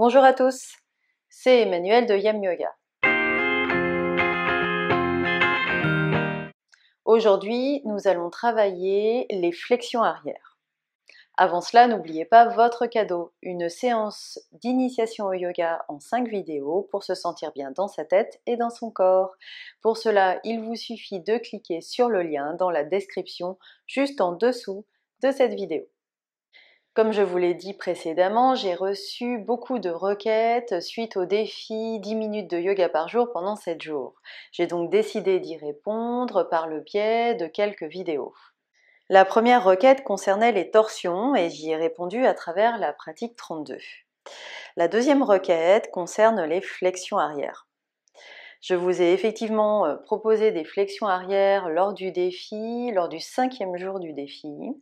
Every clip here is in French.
Bonjour à tous, c'est Emmanuel de Yam Yoga. Aujourd'hui, nous allons travailler les flexions arrière. Avant cela, n'oubliez pas votre cadeau, une séance d'initiation au yoga en 5 vidéos pour se sentir bien dans sa tête et dans son corps. Pour cela, il vous suffit de cliquer sur le lien dans la description juste en dessous de cette vidéo. Comme je vous l'ai dit précédemment, j'ai reçu beaucoup de requêtes suite au défi 10 minutes de yoga par jour pendant 7 jours. J'ai donc décidé d'y répondre par le biais de quelques vidéos. La première requête concernait les torsions et j'y ai répondu à travers la pratique 32. La deuxième requête concerne les flexions arrière. Je vous ai effectivement euh, proposé des flexions arrière lors du défi, lors du cinquième jour du défi.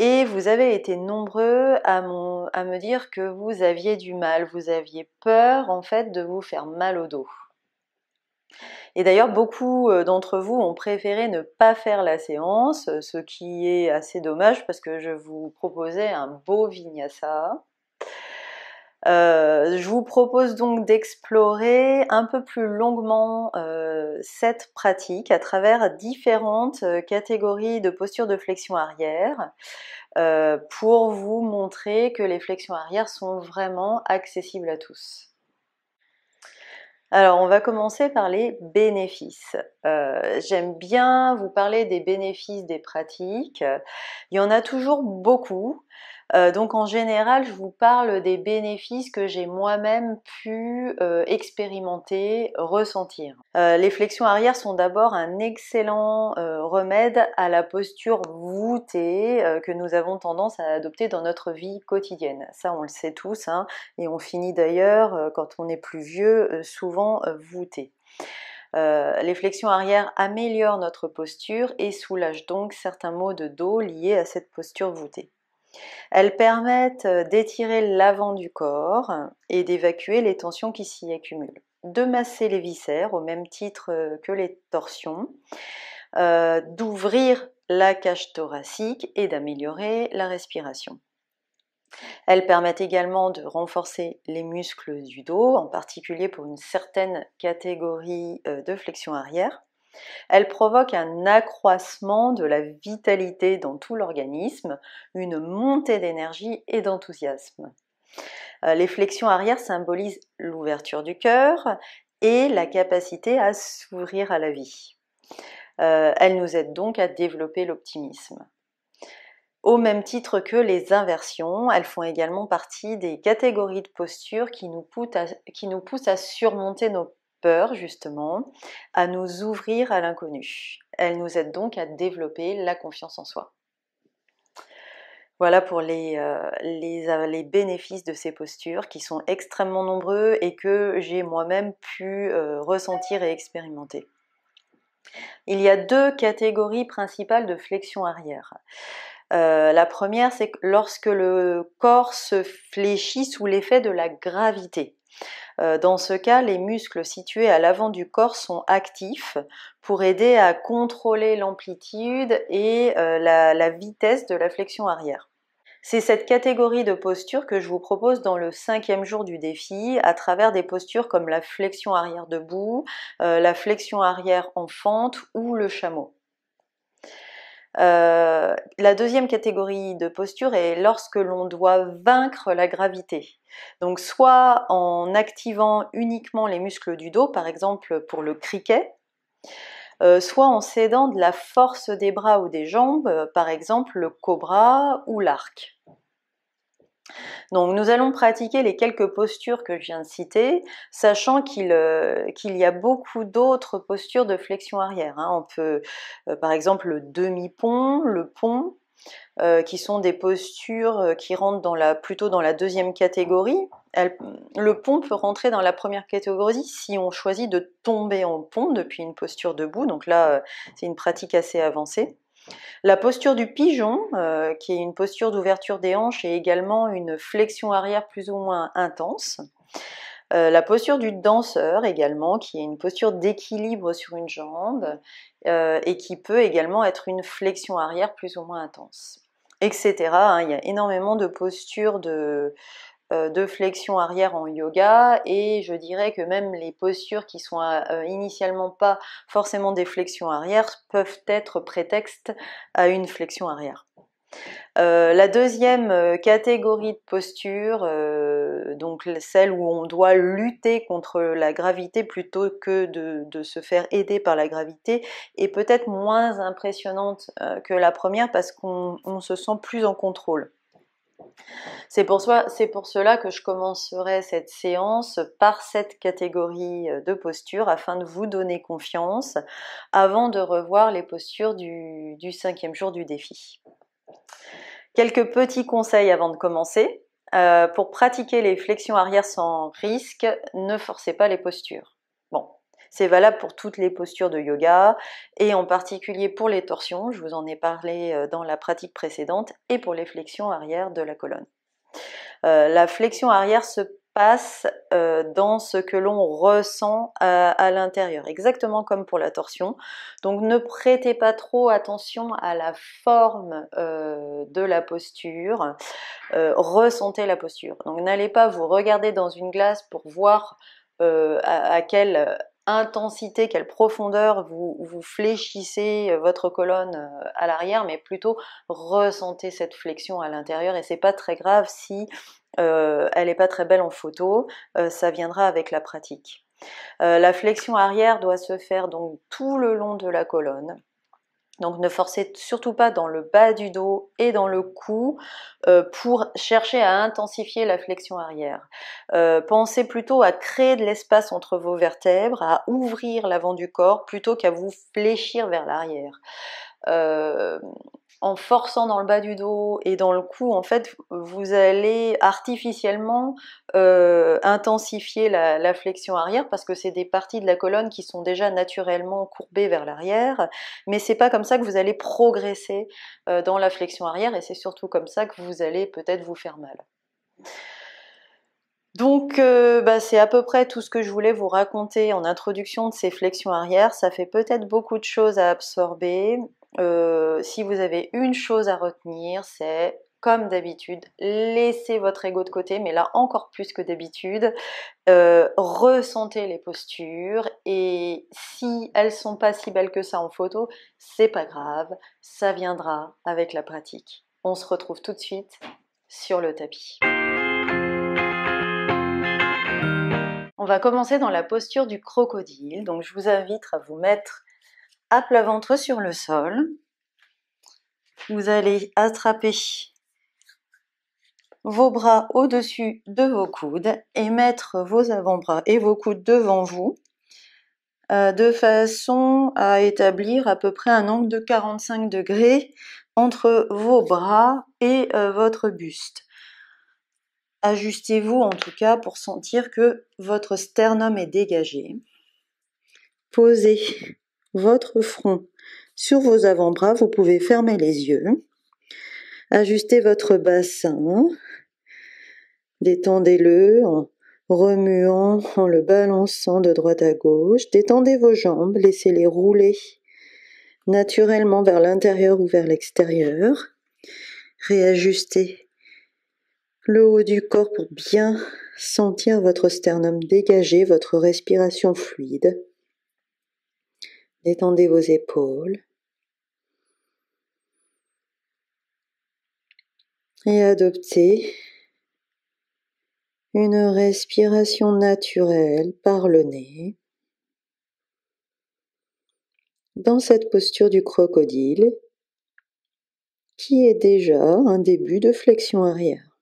Et vous avez été nombreux à, me dire que vous aviez du mal, vous aviez peur en fait de vous faire mal au dos. Et d'ailleurs, beaucoup euh, d'entre vous ont préféré ne pas faire la séance, ce qui est assez dommage parce que je vous proposais un beau vinyasa. Euh, je vous propose donc d'explorer un peu plus longuement euh, cette pratique à travers différentes euh, catégories de postures de flexion arrière pour vous montrer que les flexions arrière sont vraiment accessibles à tous. Alors, on va commencer par les bénéfices. J'aime bien vous parler des bénéfices des pratiques. Il y en a toujours beaucoup. Euh, donc en général, je vous parle des bénéfices que j'ai moi-même pu euh, expérimenter, ressentir. Euh, les flexions arrière sont d'abord un excellent remède à la posture voûtée que nous avons tendance à adopter dans notre vie quotidienne. Ça, on le sait tous, hein, et on finit d'ailleurs, quand on est plus vieux, souvent voûté. les flexions arrière améliorent notre posture et soulagent donc certains maux de dos liés à cette posture voûtée. Elles permettent euh, d'étirer l'avant du corps et d'évacuer les tensions qui s'y accumulent, de masser les viscères au même titre euh, que les torsions, euh, d'ouvrir la cage thoracique et d'améliorer la respiration. Elles permettent également de renforcer les muscles du dos, en particulier pour une certaine catégorie de flexion arrière. Elle provoque un accroissement de la vitalité dans tout l'organisme, une montée d'énergie et d'enthousiasme. Euh, les flexions arrière symbolisent l'ouverture du cœur et la capacité à s'ouvrir à la vie. Euh, elles nous aident donc à développer l'optimisme. Au même titre que les inversions, elles font également partie des catégories de postures qui nous, qui nous poussent à surmonter nos justement à nous ouvrir à l'inconnu. Elle nous aide donc à développer la confiance en soi. Voilà pour les, euh, euh, les, bénéfices de ces postures qui sont extrêmement nombreux et que j'ai moi-même pu euh, ressentir et expérimenter. Il y a deux catégories principales de flexion arrière. la première, c'est lorsque le corps se fléchit sous l'effet de la gravité. Euh, dans ce cas, les muscles situés à l'avant du corps sont actifs pour aider à contrôler l'amplitude et euh, la, vitesse de la flexion arrière. C'est cette catégorie de postures que je vous propose dans le cinquième jour du défi à travers des postures comme la flexion arrière debout, euh, la flexion arrière en fente ou le chameau. Euh, la deuxième catégorie de posture est lorsque l'on doit vaincre la gravité. Donc soit en activant uniquement les muscles du dos, par exemple pour le criquet, euh, soit en cédant de la force des bras ou des jambes, euh, par exemple le cobra ou l'arc. Donc nous allons pratiquer les quelques postures que je viens de citer, sachant qu'il euh, y a beaucoup d'autres postures de flexion arrière. Hein. On peut euh, par exemple le demi-pont, le pont, euh, qui sont des postures qui rentrent plutôt dans la deuxième catégorie. le pont peut rentrer dans la première catégorie si on choisit de tomber en pont depuis une posture debout. Donc là, c'est une pratique assez avancée. La posture du pigeon, euh, qui est une posture d'ouverture des hanches et également une flexion arrière plus ou moins intense. Euh, la posture du danseur également, qui est une posture d'équilibre sur une jambe euh, et qui peut également être une flexion arrière plus ou moins intense, etc. Hein. il y a énormément de postures de, euh, de flexion arrière en yoga et je dirais que même les postures qui sont euh, euh, initialement pas forcément des flexions arrière peuvent être prétexte à une flexion arrière. la deuxième catégorie de posture, donc celle où on doit lutter contre la gravité plutôt que de, se faire aider par la gravité, est peut-être moins impressionnante que la première parce qu'on se sent plus en contrôle. C'est pour, cela que je commencerai cette séance par cette catégorie euh, de postures afin de vous donner confiance avant de revoir les postures du, cinquième jour du défi. Quelques petits conseils avant de commencer. Euh, pour pratiquer les flexions arrière sans risque, ne forcez pas les postures. C'est valable pour toutes les postures de yoga et en particulier pour les torsions, je vous en ai parlé euh, dans la pratique précédente, et pour les flexions arrière de la colonne. Euh, la flexion arrière se passe euh, dans ce que l'on ressent à, l'intérieur, exactement comme pour la torsion. Donc ne prêtez pas trop attention à la forme de la posture, ressentez la posture. Donc n'allez pas vous regarder dans une glace pour voir à, à, quelle intensité, quelle profondeur vous, vous fléchissez euh, votre colonne euh, à l'arrière, mais plutôt ressentez cette flexion à l'intérieur et c'est pas très grave si euh, elle n'est pas très belle en photo, ça viendra avec la pratique. la flexion arrière doit se faire donc tout le long de la colonne. Donc ne forcez surtout pas dans le bas du dos et dans le cou euh, pour chercher à intensifier la flexion arrière. Euh, pensez plutôt à créer de l'espace entre vos vertèbres, à ouvrir l'avant du corps plutôt qu'à vous fléchir vers l'arrière. Euh, en forçant dans le bas du dos et dans le cou, en fait, vous allez artificiellement euh, intensifier la, flexion arrière parce que c'est des parties de la colonne qui sont déjà naturellement courbées vers l'arrière, mais c'est pas comme ça que vous allez progresser euh, dans la flexion arrière et c'est surtout comme ça que vous allez peut-être vous faire mal. Donc euh, bah, c'est à peu près tout ce que je voulais vous raconter en introduction de ces flexions arrière. Ça fait peut-être beaucoup de choses à absorber. Euh, si vous avez une chose à retenir, c'est comme d'habitude, laissez votre ego de côté, mais là encore plus que d'habitude, euh, ressentez les postures et si elles sont pas si belles que ça en photo, c'est pas grave, ça viendra avec la pratique. On se retrouve tout de suite sur le tapis. On va commencer dans la posture du crocodile, donc je vous invite à vous mettre à plat ventre sur le sol. Vous allez attraper vos bras au-dessus de vos coudes et mettre vos avant-bras et vos coudes devant vous euh, de façon à établir à peu près un angle de 45 degrés entre vos bras et euh, votre buste. Ajustez-vous en tout cas pour sentir que votre sternum est dégagé. Posez votre front. Sur vos avant-bras, vous pouvez fermer les yeux, Ajustez votre bassin, détendez-le en remuant, en le balançant de droite à gauche, détendez vos jambes, laissez-les rouler naturellement vers l'intérieur ou vers l'extérieur, réajustez le haut du corps pour bien sentir votre sternum dégagé, votre respiration fluide. Détendez vos épaules. Et adoptez une respiration naturelle par le nez. Dans cette posture du crocodile, qui est déjà un début de flexion arrière.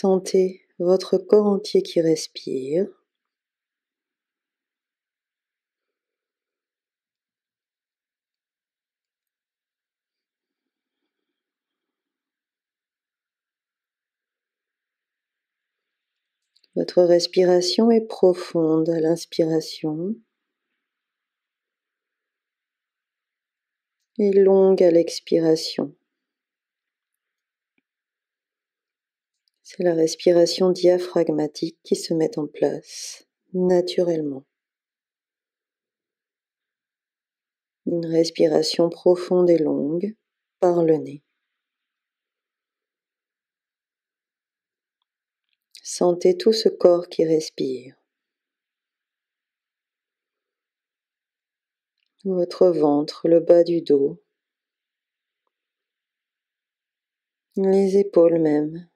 Sentez votre corps entier qui respire. Votre respiration est profonde à l'inspiration et longue à l'expiration. C'est la respiration diaphragmatique qui se met en place naturellement. Une respiration profonde et longue par le nez. Sentez tout ce corps qui respire. Votre ventre, le bas du dos, les épaules même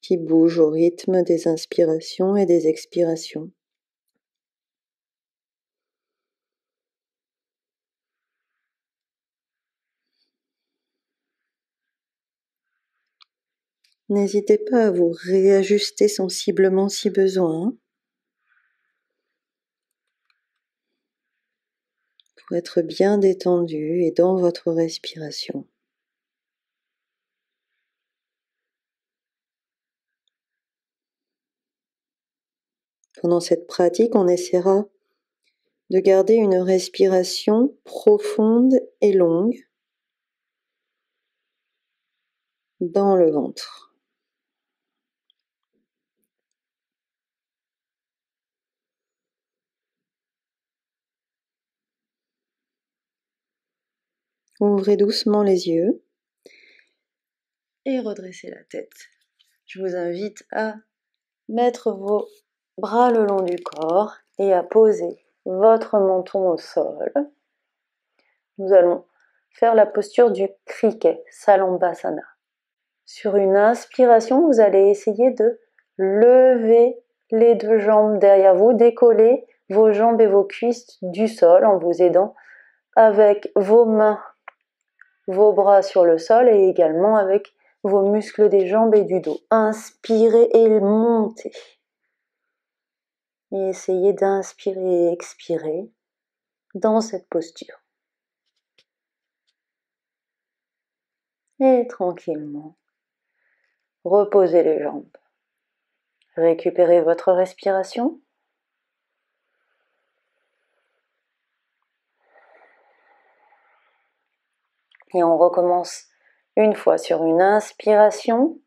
qui bouge au rythme des inspirations et des expirations. N'hésitez pas à vous réajuster sensiblement si besoin hein. pour être bien détendu et dans votre respiration. Pendant cette pratique, on essaiera de garder une respiration profonde et longue dans le ventre. Ouvrez doucement les yeux et redressez la tête. Je vous invite à mettre vos bras le long du corps et à poser votre menton au sol. Nous allons faire la posture du criquet, Salambasana. Sur une inspiration, vous allez essayer de lever les deux jambes derrière vous, décoller vos jambes et vos cuisses du sol en vous aidant avec vos mains, vos bras sur le sol et également avec vos muscles des jambes et du dos. Inspirez et montez et essayez d'inspirer et expirer dans cette posture. Et tranquillement, reposez les jambes. Récupérez votre respiration. Et on recommence une fois sur une inspiration.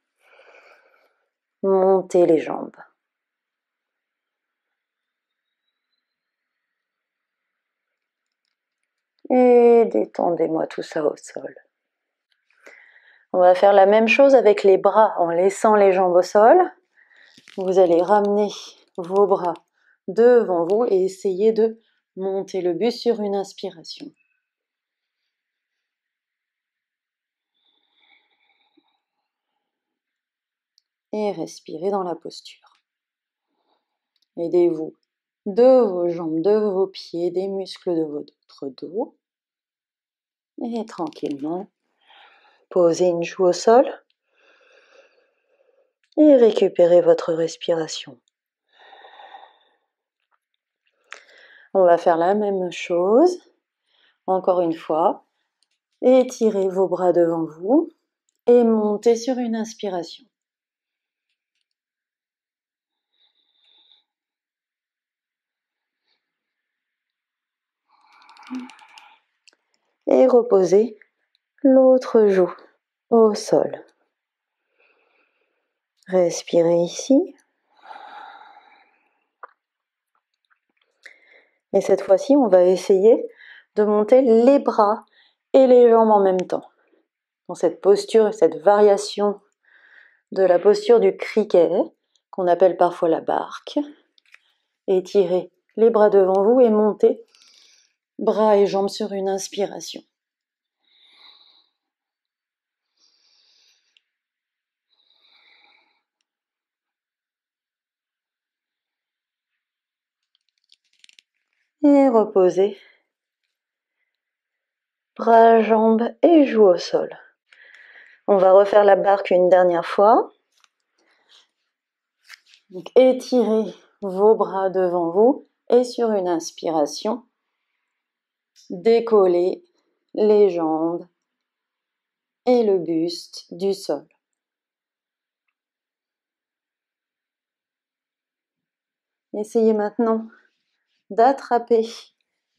Montez les jambes. et détendez-moi tout ça au sol. On va faire la même chose avec les bras en laissant les jambes au sol. Vous allez ramener vos bras devant vous et essayer de monter le bus sur une inspiration. Et respirez dans la posture. Aidez-vous de vos jambes, de vos pieds, des muscles de votre dos. Et tranquillement, posez une joue au sol et récupérez votre respiration. On va faire la même chose. Encore une fois, étirez vos bras devant vous et montez sur une inspiration. et reposer l'autre joue au sol. Respirez ici. Et cette fois-ci, on va essayer de monter les bras et les jambes en même temps. Dans cette posture, cette variation de la posture du criquet, qu'on appelle parfois la barque, étirez les bras devant vous et montez bras et jambes sur une inspiration. Et reposez bras, jambes et joues au sol. On va refaire la barque une dernière fois. étirez vos bras devant vous et sur une inspiration, décoller les jambes et le buste du sol. Essayez maintenant d'attraper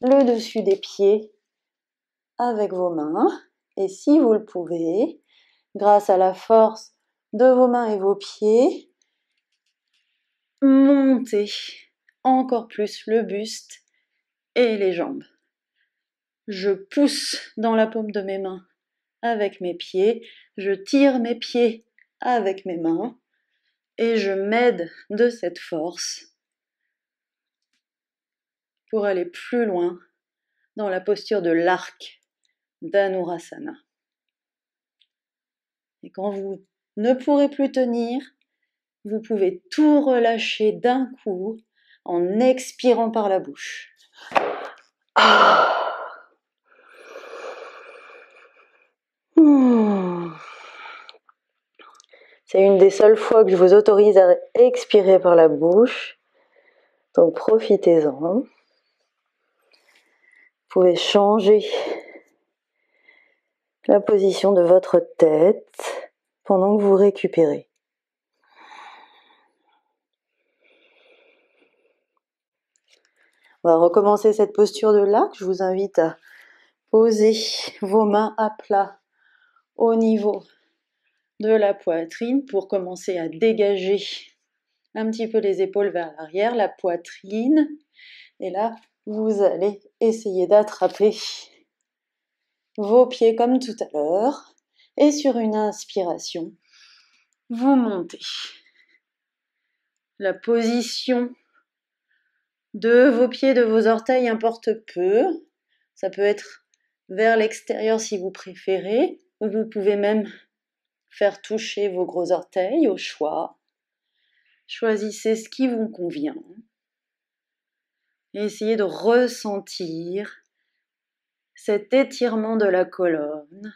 le dessus des pieds avec vos mains et si vous le pouvez, grâce à la force de vos mains et vos pieds, montez encore plus le buste et les jambes je pousse dans la paume de mes mains avec mes pieds, je tire mes pieds avec mes mains et je m'aide de cette force pour aller plus loin dans la posture de l'arc d'Anurasana. Et quand vous ne pourrez plus tenir, vous pouvez tout relâcher d'un coup en expirant par la bouche. Ah C'est une des seules fois que je vous autorise à expirer par la bouche. Donc profitez-en. Vous pouvez changer la position de votre tête pendant que vous récupérez. On va recommencer cette posture de l'arc. Je vous invite à poser vos mains à plat au niveau la poitrine pour commencer à dégager un petit peu les épaules vers l'arrière, la poitrine. Et là, vous allez essayer d'attraper vos pieds comme tout à l'heure. Et sur une inspiration, vous montez. La position de vos pieds, de vos orteils importe peu. Ça peut être vers l'extérieur si vous préférez. Vous pouvez même faire toucher vos gros orteils au choix. Choisissez ce qui vous convient. essayez de ressentir cet étirement de la colonne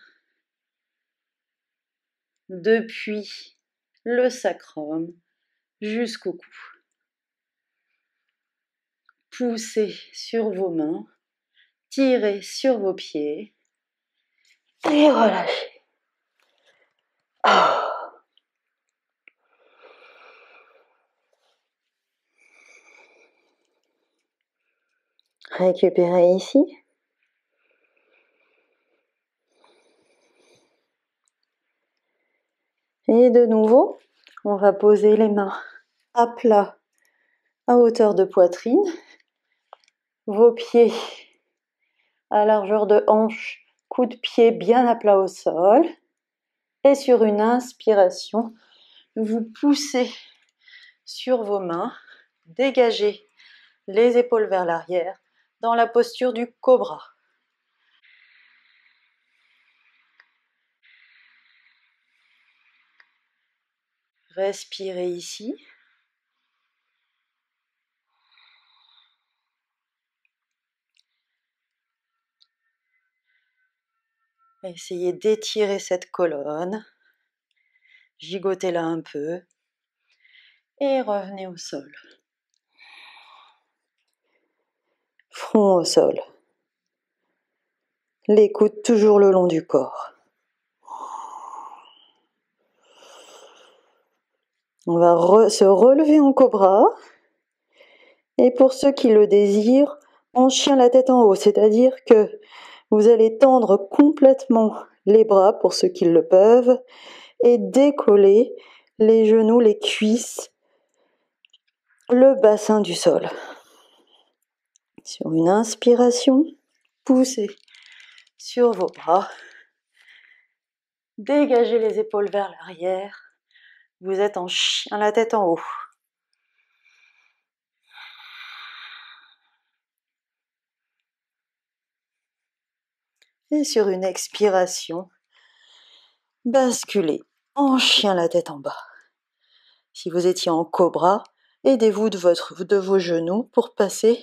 depuis le sacrum jusqu'au cou. Poussez sur vos mains, tirez sur vos pieds et relâchez. Récupérez ici. Et de nouveau, on va poser les mains à plat, à hauteur de poitrine. Vos pieds à largeur de hanche, coup de pied bien à plat au sol. Et sur une inspiration, vous poussez sur vos mains, dégagez les épaules vers l'arrière dans la posture du cobra. Respirez ici. Essayez d'étirer cette colonne, gigotez-la un peu et revenez au sol. au sol. L'écoute toujours le long du corps. On va se relever en cobra. Et pour ceux qui le désirent, on chien la tête en haut, c'est-à-dire que vous allez tendre complètement les bras pour ceux qui le peuvent et décoller les genoux, les cuisses, le bassin du sol. Sur une inspiration, poussez sur vos bras. Dégagez les épaules vers l'arrière. Vous êtes en chien, la tête en haut. Et sur une expiration, basculez en chien la tête en bas. Si vous étiez en cobra, aidez-vous de, de vos genoux pour passer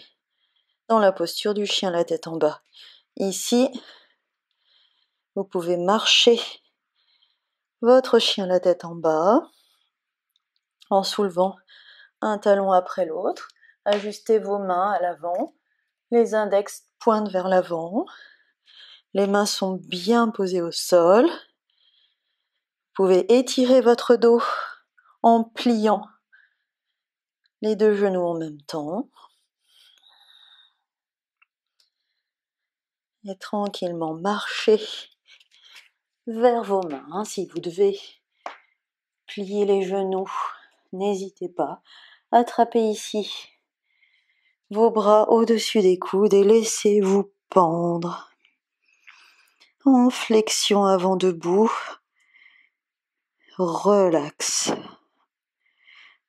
dans la posture du chien, la tête en bas. Ici, vous pouvez marcher votre chien la tête en bas en soulevant un talon après l'autre. Ajustez vos mains à l'avant, les index pointent vers l'avant, les mains sont bien posées au sol. Vous pouvez étirer votre dos en pliant les deux genoux en même temps. et tranquillement marcher vers vos mains hein, si vous devez plier les genoux. N'hésitez pas. Attrapez ici vos bras au-dessus des coudes et laissez-vous pendre en flexion avant debout. Relax.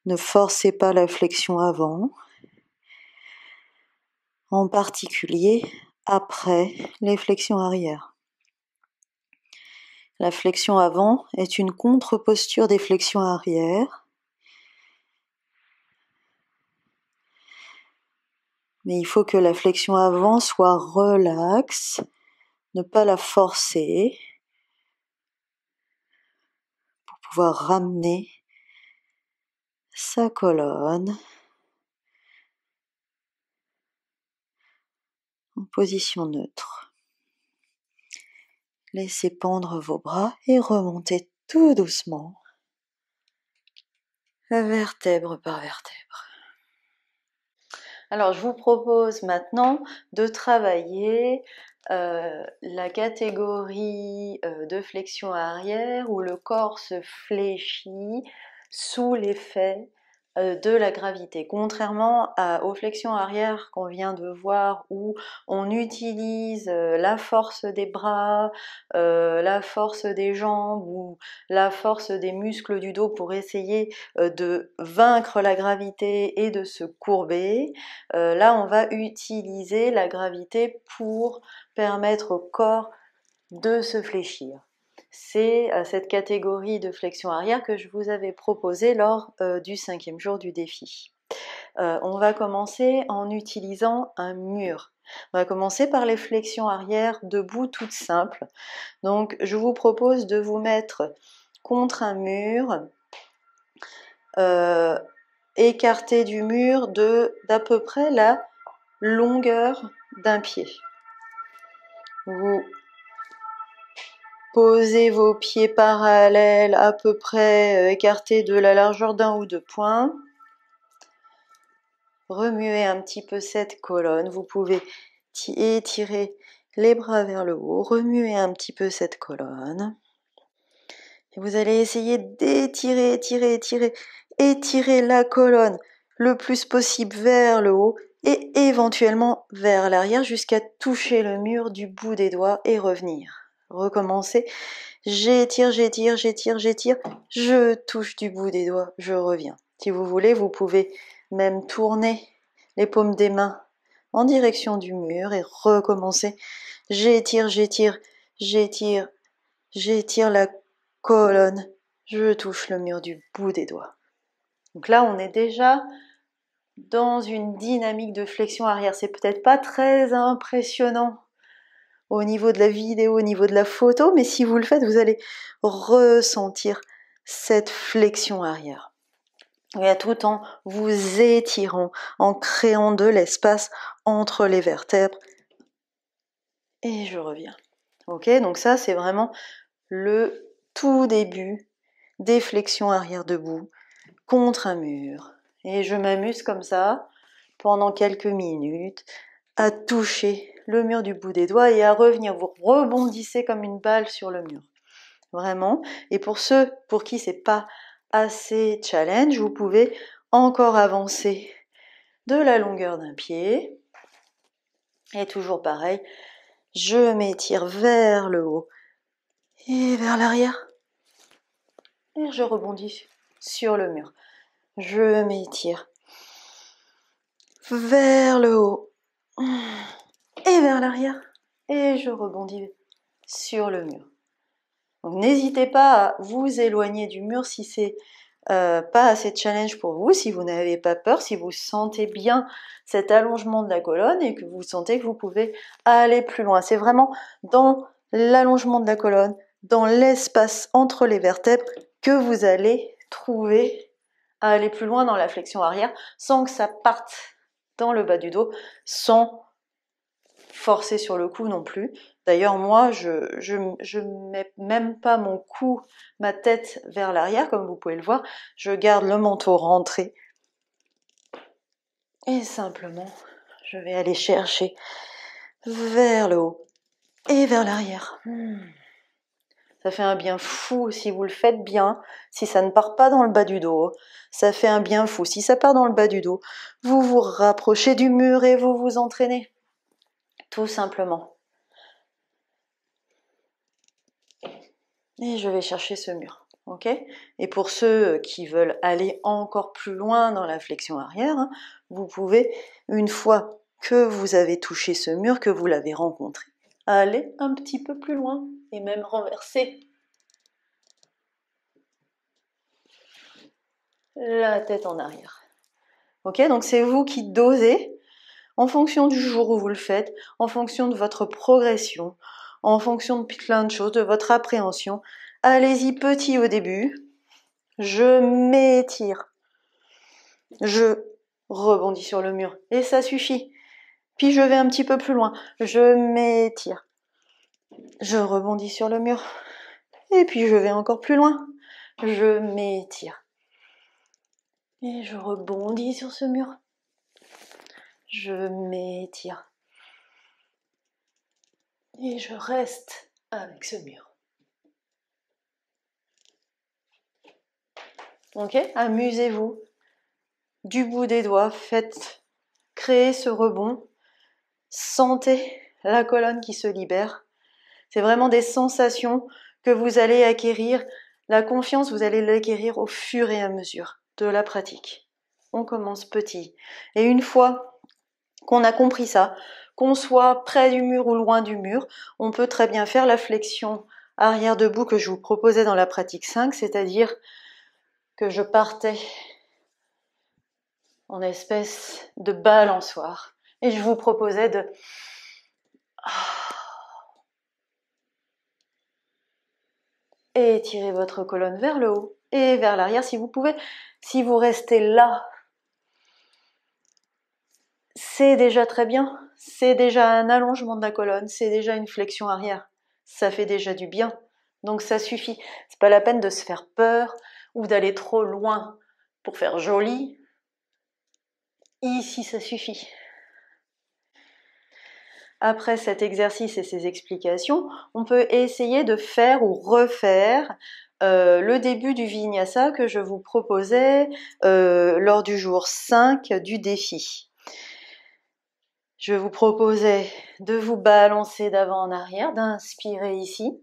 Ne forcez pas la flexion avant. En particulier après les flexions arrière. La flexion avant est une contre-posture des flexions arrière. Mais il faut que la flexion avant soit relaxe, ne pas la forcer pour pouvoir ramener sa colonne position neutre. Laissez pendre vos bras et remontez tout doucement, vertèbre par vertèbre. Alors je vous propose maintenant de travailler euh, la catégorie euh, de flexion arrière où le corps se fléchit sous l'effet euh, de la gravité. Contrairement aux flexions arrière qu'on vient de voir où on utilise euh, la force des bras, euh, la force des jambes ou la force des muscles du dos pour essayer de vaincre la gravité et de se courber, là on va utiliser la gravité pour permettre au corps de se fléchir c'est euh, cette catégorie de flexion arrière que je vous avais proposée lors euh, du cinquième jour du défi. Euh, on va commencer en utilisant un mur. On va commencer par les flexions arrière debout toutes simples. Donc je vous propose de vous mettre contre un mur, écarté du mur de d'à peu près la longueur d'un pied. Vous Posez vos pieds parallèles, à peu près euh, écartés de la largeur d'un ou deux points. Remuez un petit peu cette colonne. Vous pouvez étirer les bras vers le haut, remuez un petit peu cette colonne. Et vous allez essayer d'étirer, étirer, étirer, étirer la colonne le plus possible vers le haut et éventuellement vers l'arrière jusqu'à toucher le mur du bout des doigts et revenir recommencer. J'étire, j'étire, j'étire, j'étire, je touche du bout des doigts, je reviens. Si vous voulez, vous pouvez même tourner les paumes des mains en direction du mur et recommencer. J'étire, j'étire, j'étire, j'étire la colonne, je touche le mur du bout des doigts. Donc là, on est déjà dans une dynamique de flexion arrière. C'est peut-être pas très impressionnant au niveau de la vidéo, au niveau de la photo, mais si vous le faites, vous allez ressentir cette flexion arrière. Et à tout en vous étirant, en créant de l'espace entre les vertèbres. Et je reviens. Ok, donc ça c'est vraiment le tout début des flexions arrière debout contre un mur. Et je m'amuse comme ça pendant quelques minutes à toucher le mur du bout des doigts et à revenir. Vous rebondissez comme une balle sur le mur. Vraiment. Et pour ceux pour qui c'est pas assez challenge, vous pouvez encore avancer de la longueur d'un pied. Et toujours pareil, je m'étire vers le haut et vers l'arrière. Et je rebondis sur le mur. Je m'étire vers le haut et vers l'arrière. Et je rebondis sur le mur. n'hésitez pas à vous éloigner du mur si c'est euh, pas assez de challenge pour vous, si vous n'avez pas peur, si vous sentez bien cet allongement de la colonne et que vous sentez que vous pouvez aller plus loin. C'est vraiment dans l'allongement de la colonne, dans l'espace entre les vertèbres que vous allez trouver à aller plus loin dans la flexion arrière sans que ça parte dans le bas du dos, sans forcer sur le cou non plus. D'ailleurs, moi, je, je, mets même pas mon cou, ma tête vers l'arrière, comme vous pouvez le voir. Je garde le manteau rentré. Et simplement, je vais aller chercher vers le haut et vers l'arrière. Hmm. Ça fait un bien fou si vous le faites bien, si ça ne part pas dans le bas du dos. Ça fait un bien fou. Si ça part dans le bas du dos, vous vous rapprochez du mur et vous vous entraînez simplement. Et je vais chercher ce mur. ok et pour ceux qui veulent aller encore plus loin dans la flexion arrière, hein, vous pouvez, une fois que vous avez touché ce mur, que vous l'avez rencontré, aller un petit peu plus loin et même renverser la tête en arrière. Ok, donc c'est vous qui dosez en fonction du jour où vous le faites, en fonction de votre progression, en fonction de plein de choses, de votre appréhension. Allez-y petit au début. Je m'étire. Je rebondis sur le mur. Et ça suffit. Puis je vais un petit peu plus loin. Je m'étire. Je rebondis sur le mur. Et puis je vais encore plus loin. Je m'étire. Et je rebondis sur ce mur. Je m'étire. Et je reste avec ce mur. Ok Amusez-vous. Du bout des doigts, faites créer ce rebond. Sentez la colonne qui se libère. C'est vraiment des sensations que vous allez acquérir. La confiance, vous allez l'acquérir au fur et à mesure de la pratique. On commence petit. Et une fois qu'on a compris ça, qu'on soit près du mur ou loin du mur, on peut très bien faire la flexion arrière debout que je vous proposais dans la pratique 5, c'est-à-dire que je partais en espèce de balançoire et je vous proposais de ah. et votre colonne vers le haut et vers l'arrière si vous pouvez. Si vous restez là c'est déjà très bien, c'est déjà un allongement de la colonne, c'est déjà une flexion arrière, ça fait déjà du bien. Donc ça suffit. C'est pas la peine de se faire peur ou d'aller trop loin pour faire joli. Ici, ça suffit. Après cet exercice et ces explications, on peut essayer de faire ou refaire euh, le début du vinyasa que je vous proposais euh, lors du jour 5 du défi. Je vais vous proposer de vous balancer d'avant en arrière, d'inspirer ici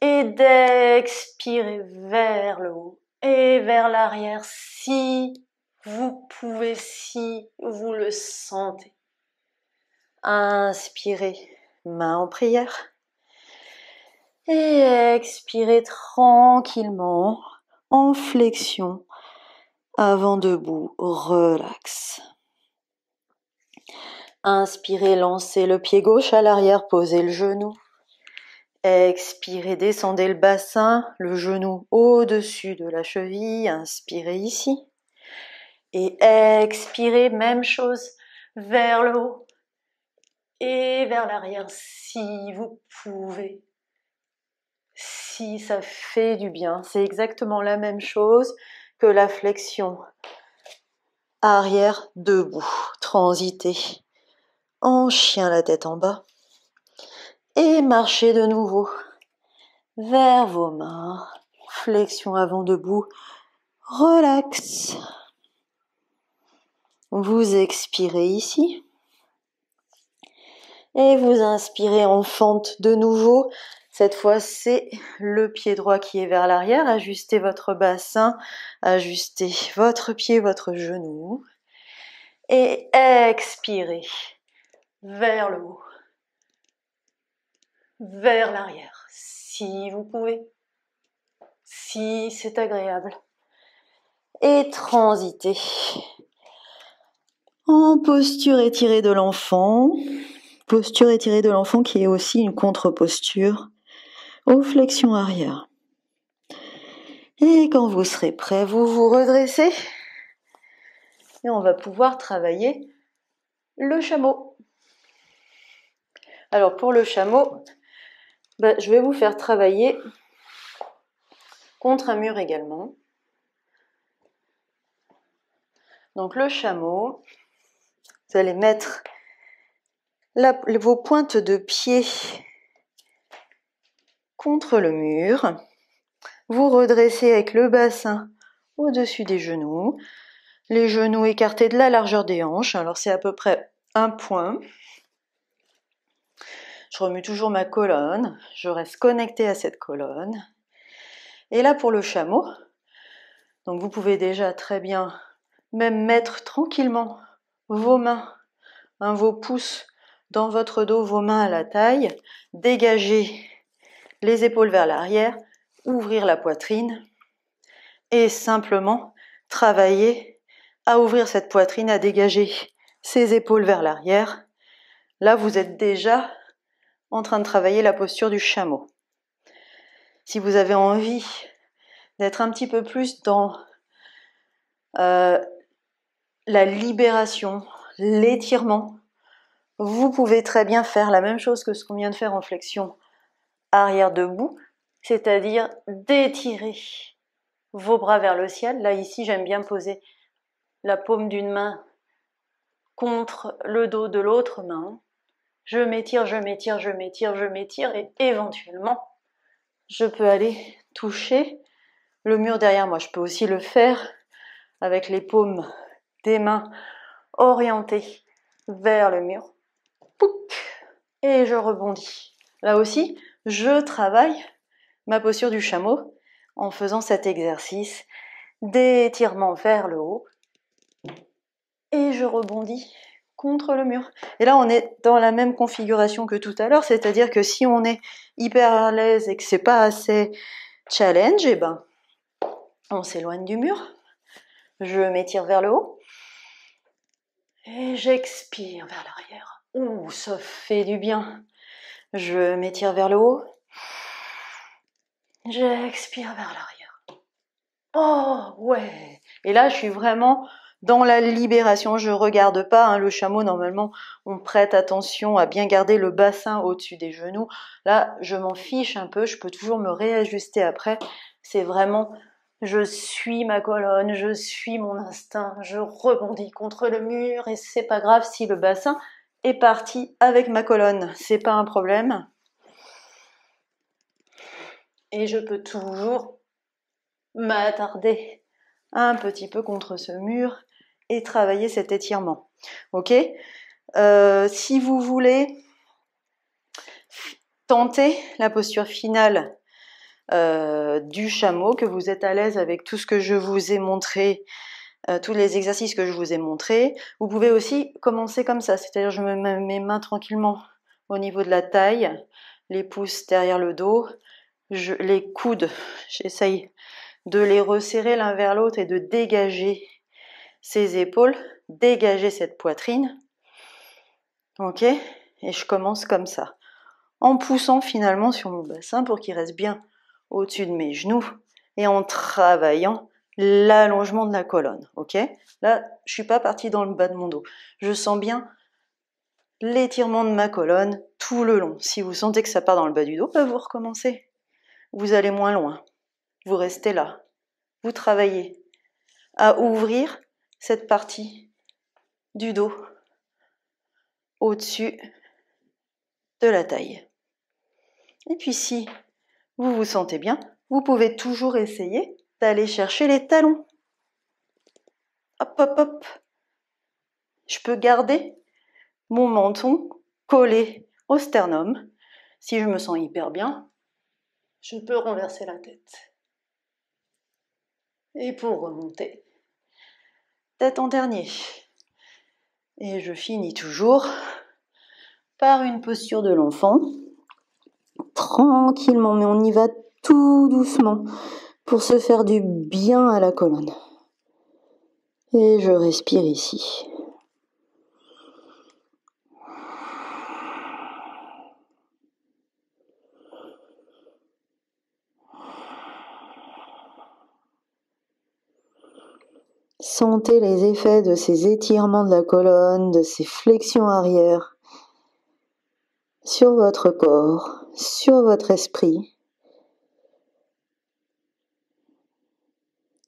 et d'expirer vers le haut et vers l'arrière si vous pouvez, si vous le sentez. Inspirez, main en prière. Et expirez tranquillement en flexion avant debout. Relaxe. Inspirez, lancez le pied gauche à l'arrière, posez le genou. Expirez, descendez le bassin, le genou au-dessus de la cheville. Inspirez ici. Et expirez, même chose, vers le haut et vers l'arrière si vous pouvez. Si ça fait du bien. C'est exactement la même chose que la flexion arrière debout. Transitez en chien la tête en bas, et marchez de nouveau vers vos mains, flexion avant debout, relax. Vous expirez ici. Et vous inspirez en fente de nouveau. Cette fois, c'est le pied droit qui est vers l'arrière. Ajustez votre bassin, ajustez votre pied, votre genou. Et expirez vers le haut, vers l'arrière, si vous pouvez, si c'est agréable. Et transiter en posture étirée de l'enfant, posture étirée de l'enfant qui est aussi une contre-posture aux flexions arrière. Et quand vous serez prêt, vous vous redressez et on va pouvoir travailler le chameau. Alors pour le chameau, bah, je vais vous faire travailler contre un mur également. Donc le chameau, vous allez mettre vos pointes de pied contre le mur. Vous redressez avec le bassin au-dessus des genoux, les genoux écartés de la largeur des hanches. Alors c'est à peu près un point remue toujours ma colonne, je reste connecté à cette colonne. Et là pour le chameau, donc vous pouvez déjà très bien même mettre tranquillement vos mains, hein, vos pouces dans votre dos, vos mains à la taille, dégager les épaules vers l'arrière, ouvrir la poitrine et simplement travailler à ouvrir cette poitrine, à dégager ses épaules vers l'arrière. Là, vous êtes déjà en train de travailler la posture du chameau. Si vous avez envie d'être un petit peu plus dans euh, la libération, l'étirement, vous pouvez très bien faire la même chose que ce qu'on vient de faire en flexion arrière debout, c'est-à-dire d'étirer vos bras vers le ciel. Là, ici, j'aime bien poser la paume d'une main contre le dos de l'autre main je m'étire, je m'étire, je m'étire, je m'étire, et éventuellement, je peux aller toucher le mur derrière moi. Je peux aussi le faire avec les paumes des mains orientées vers le mur. Et je rebondis. Là aussi, je travaille ma posture du chameau en faisant cet exercice d'étirement vers le haut. Et je rebondis contre le mur. Et là, on est dans la même configuration que tout à l'heure, c'est-à-dire que si on est hyper à l'aise et que c'est pas assez challenge, eh ben, on s'éloigne du mur. Je m'étire vers le haut. Et j'expire vers l'arrière. Ouh, ça fait du bien. Je m'étire vers le haut. J'expire vers l'arrière. Oh, ouais. Et là, je suis vraiment dans la libération, je regarde pas. Hein, le chameau, normalement, on prête attention à bien garder le bassin au-dessus des genoux. Là, je m'en fiche un peu. Je peux toujours me réajuster après. C'est vraiment je suis ma colonne, je suis mon instinct, je rebondis contre le mur et c'est pas grave si le bassin est parti avec ma colonne, c'est pas un problème. Et je peux toujours m'attarder un petit peu contre ce mur et travailler cet étirement. Ok euh, Si vous voulez tenter la posture finale euh, du chameau, que vous êtes à l'aise avec tout ce que je vous ai montré, euh, tous les exercices que je vous ai montrés, vous pouvez aussi commencer comme ça, c'est-à-dire je me mets mes mains tranquillement au niveau de la taille, les pouces derrière le dos, je, les coudes, j'essaye de les resserrer l'un vers l'autre et de dégager ses épaules, dégager cette poitrine. Ok Et je commence comme ça, en poussant finalement sur mon bassin pour qu'il reste bien au-dessus de mes genoux et en travaillant l'allongement de la colonne. Ok Là, je ne suis pas partie dans le bas de mon dos. Je sens bien l'étirement de ma colonne tout le long. Si vous sentez que ça part dans le bas du dos, bah, vous recommencez. Vous allez moins loin. Vous restez là. Vous travaillez à ouvrir cette partie du dos au-dessus de la taille. Et puis si vous vous sentez bien, vous pouvez toujours essayer d'aller chercher les talons. Hop, hop, hop. Je peux garder mon menton collé au sternum. Si je me sens hyper bien, je peux renverser la tête. Et pour remonter, tête en dernier. Et je finis toujours par une posture de l'enfant. Tranquillement, mais on y va tout doucement pour se faire du bien à la colonne. Et je respire ici. Sentez les effets de ces étirements de la colonne, de ces flexions arrière sur votre corps, sur votre esprit.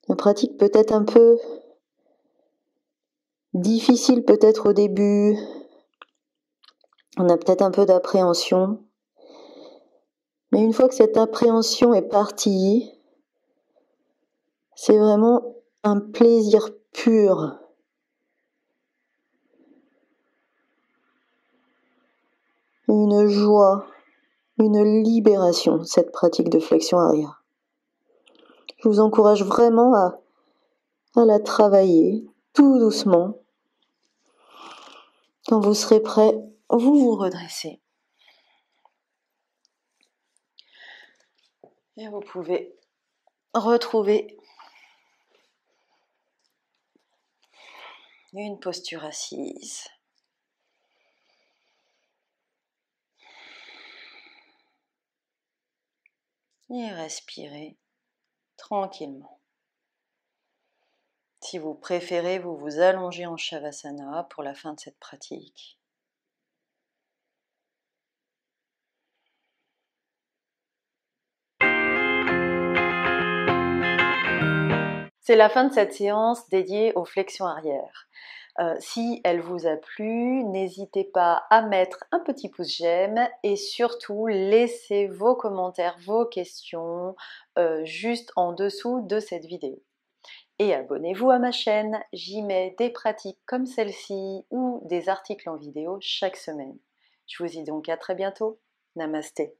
La pratique peut-être un peu difficile peut-être au début. On a peut-être un peu d'appréhension. Mais une fois que cette appréhension est partie, c'est vraiment un plaisir pure. Une joie, une libération, cette pratique de flexion arrière. Je vous encourage vraiment à, à la travailler tout doucement. Quand vous serez prêt, vous vous redressez. Et vous pouvez retrouver une posture assise. Et respirez tranquillement. Si vous préférez, vous vous allongez en Shavasana pour la fin de cette pratique. C'est la fin de cette séance dédiée aux flexions arrière. Euh, si elle vous a plu, n'hésitez pas à mettre un petit pouce j'aime et surtout laissez vos commentaires, vos questions euh, juste en dessous de cette vidéo. Et abonnez-vous à ma chaîne, j'y mets des pratiques comme celle-ci ou des articles en vidéo chaque semaine. Je vous dis donc à très bientôt. Namasté.